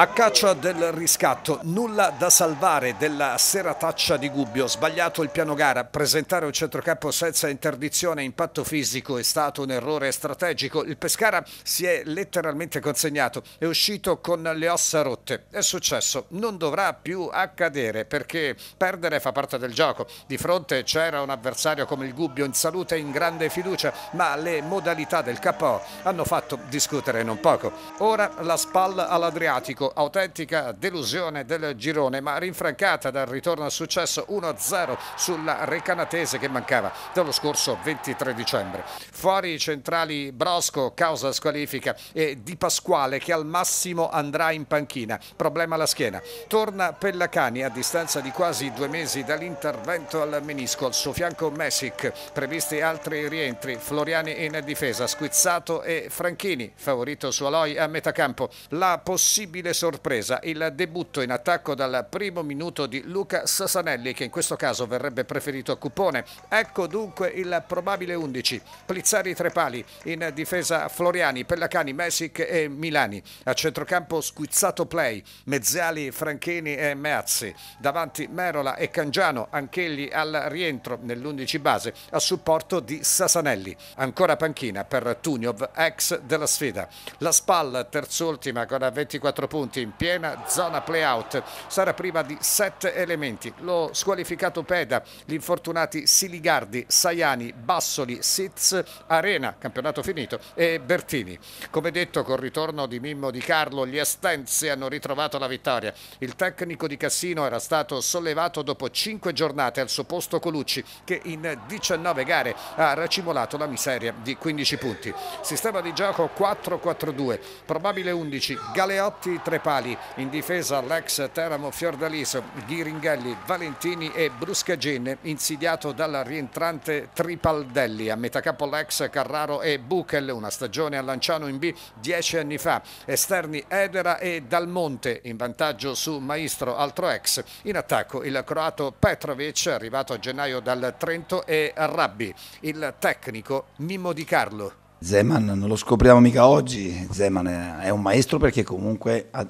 A caccia del riscatto, nulla da salvare della serataccia di Gubbio, sbagliato il piano gara, presentare un centrocampo senza interdizione e impatto fisico è stato un errore strategico, il Pescara si è letteralmente consegnato, è uscito con le ossa rotte, è successo, non dovrà più accadere perché perdere fa parte del gioco, di fronte c'era un avversario come il Gubbio in salute e in grande fiducia, ma le modalità del KO hanno fatto discutere non poco, ora la spalla all'Adriatico, autentica delusione del girone, ma rinfrancata dal ritorno al successo 1-0 sulla Recanatese che mancava dallo scorso 23 dicembre. Fuori i centrali Brosco, causa squalifica, e Di Pasquale che al massimo andrà in panchina, problema alla schiena. Torna Pellacani a distanza di quasi due mesi dall'intervento al menisco, al suo fianco Messic, previsti altri rientri, Floriani in difesa, Squizzato e Franchini, favorito su Aloy a metà campo. La possibile sorpresa il debutto in attacco dal primo minuto di Luca Sassanelli che in questo caso verrebbe preferito a Cupone. Ecco dunque il probabile 11. Plizzari tre pali, in difesa Floriani, Pellacani, Mesic e Milani. A centrocampo squizzato play, Mezziali, Franchini e Meazzi. Davanti Merola e Cangiano, anch'egli al rientro nell'11 base a supporto di Sasanelli. Ancora panchina per Tuniov, ex della sfida. La Spal, terzultima con 24 punti punti in piena zona playout. Sarà priva di sette elementi. Lo squalificato Peda, gli infortunati Siligardi, Saiani, Bassoli, Sitz, Arena, campionato finito, e Bertini. Come detto, col ritorno di Mimmo Di Carlo, gli estensi hanno ritrovato la vittoria. Il tecnico di Cassino era stato sollevato dopo cinque giornate al suo posto Colucci, che in 19 gare ha racimolato la miseria di 15 punti. Sistema di gioco 4-4-2, probabile 11, Galeotti 3 tre pali. In difesa l'ex Teramo Fiordaliso, Ghiringhelli, Valentini e Bruscagenne, insidiato dalla rientrante Tripaldelli. A metà capo l'ex Carraro e Buchel, una stagione a Lanciano in B dieci anni fa. Esterni Edera e Dalmonte, in vantaggio su Maestro, altro ex. In attacco il croato Petrovic, arrivato a gennaio dal Trento, e Rabbi, il tecnico Mimmo Di Carlo. Zeman non lo scopriamo mica oggi, Zeman è un maestro perché comunque ha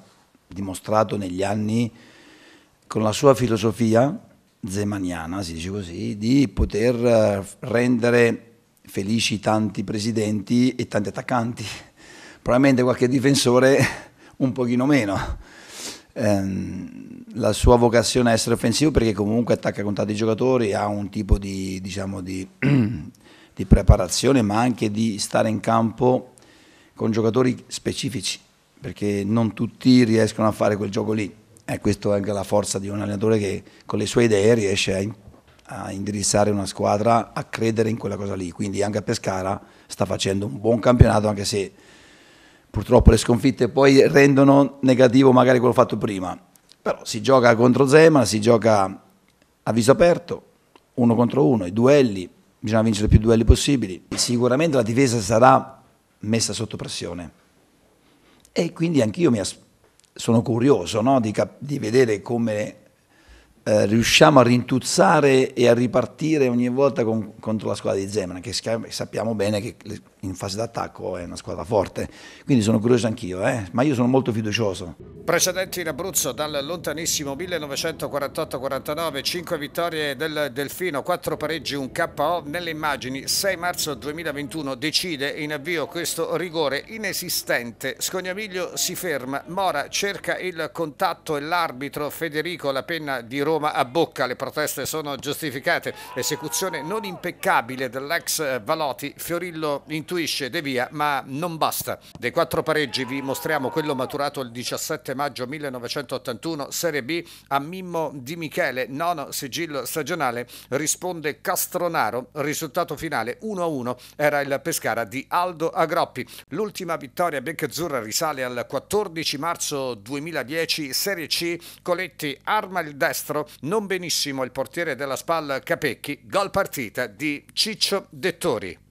dimostrato negli anni con la sua filosofia zemaniana, si dice così, di poter eh, rendere felici tanti presidenti e tanti attaccanti, probabilmente qualche difensore un pochino meno. Ehm, la sua vocazione è essere offensivo perché comunque attacca con tanti giocatori, ha un tipo di, diciamo, di di preparazione, ma anche di stare in campo con giocatori specifici, perché non tutti riescono a fare quel gioco lì. E questa è anche la forza di un allenatore che con le sue idee riesce a indirizzare una squadra a credere in quella cosa lì. Quindi anche a Pescara sta facendo un buon campionato, anche se purtroppo le sconfitte poi rendono negativo magari quello fatto prima. Però si gioca contro Zeman, si gioca a viso aperto, uno contro uno, i duelli, bisogna vincere più duelli possibili. Sicuramente la difesa sarà messa sotto pressione e quindi anch'io sono curioso no? di, di vedere come eh, riusciamo a rintuzzare e a ripartire ogni volta con, contro la squadra di Zeman, che sappiamo bene che in fase d'attacco è una squadra forte. Quindi sono curioso anch'io, eh? ma io sono molto fiducioso. Precedenti in Abruzzo dal lontanissimo 1948-49, 5 vittorie del Delfino, 4 pareggi, un KO. Nelle immagini 6 marzo 2021 decide in avvio questo rigore inesistente. Scognamiglio si ferma, Mora cerca il contatto e l'arbitro Federico La Penna di Roma Roma a bocca, le proteste sono giustificate, esecuzione non impeccabile dell'ex Valotti, Fiorillo intuisce De Via, ma non basta. Dei quattro pareggi vi mostriamo quello maturato il 17 maggio 1981, Serie B, a Mimmo Di Michele, nono sigillo stagionale, risponde Castronaro, risultato finale 1-1, era il Pescara di Aldo Agroppi. L'ultima vittoria biancazzurra risale al 14 marzo 2010, Serie C, Coletti arma il destro non benissimo il portiere della spalla Capecchi, gol partita di Ciccio Dettori.